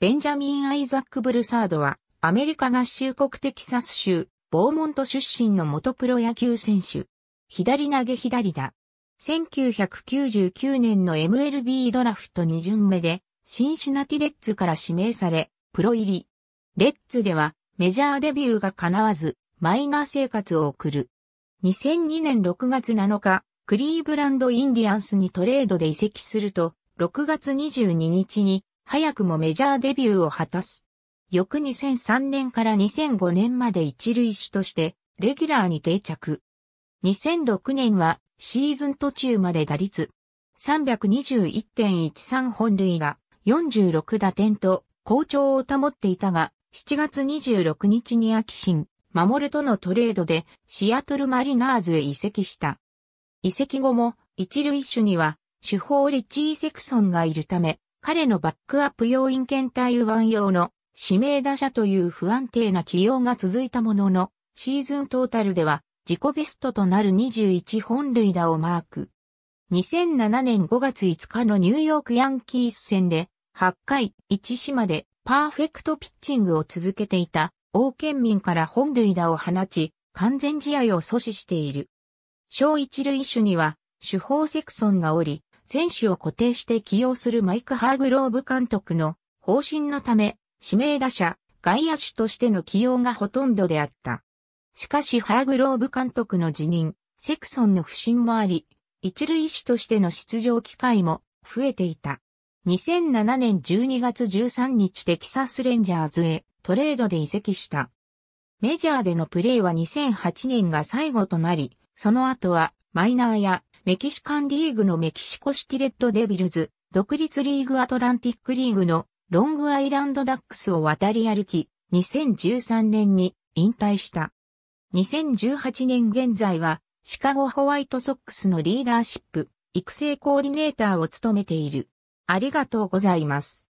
ベンジャミン・アイザック・ブルサードは、アメリカ合衆国テキサス州、ボーモント出身の元プロ野球選手。左投げ左打。1999年の MLB ドラフト2巡目で、シンシナティレッツから指名され、プロ入り。レッツでは、メジャーデビューが叶わず、マイナー生活を送る。2002年6月7日、クリーブランド・インディアンスにトレードで移籍すると、6月22日に早くもメジャーデビューを果たす。翌2003年から2005年まで一塁手として、レギュラーに定着。2006年は、シーズン途中まで打率、321.13本塁が46打点と、好調を保っていたが、7月26日にアキシン、守るとのトレードで、シアトルマリナーズへ移籍した。移籍後も、一塁手には、主砲リッチー・セクソンがいるため、彼のバックアップ要因検体右腕用の指名打者という不安定な起用が続いたものの、シーズントータルでは自己ベストとなる21本塁打をマーク。2007年5月5日のニューヨークヤンキース戦で8回1死までパーフェクトピッチングを続けていた王県民から本塁打を放ち完全試合を阻止している。小一塁手には主砲セクソンがおり、選手を固定して起用するマイク・ハーグローブ監督の方針のため、指名打者、外野手としての起用がほとんどであった。しかしハーグローブ監督の辞任、セクソンの不振もあり、一塁手としての出場機会も増えていた。2007年12月13日テキサスレンジャーズへトレードで移籍した。メジャーでのプレーは2008年が最後となり、その後はマイナーやメキシカンリーグのメキシコシティレッドデビルズ、独立リーグアトランティックリーグのロングアイランドダックスを渡り歩き、2013年に引退した。2018年現在は、シカゴホワイトソックスのリーダーシップ、育成コーディネーターを務めている。ありがとうございます。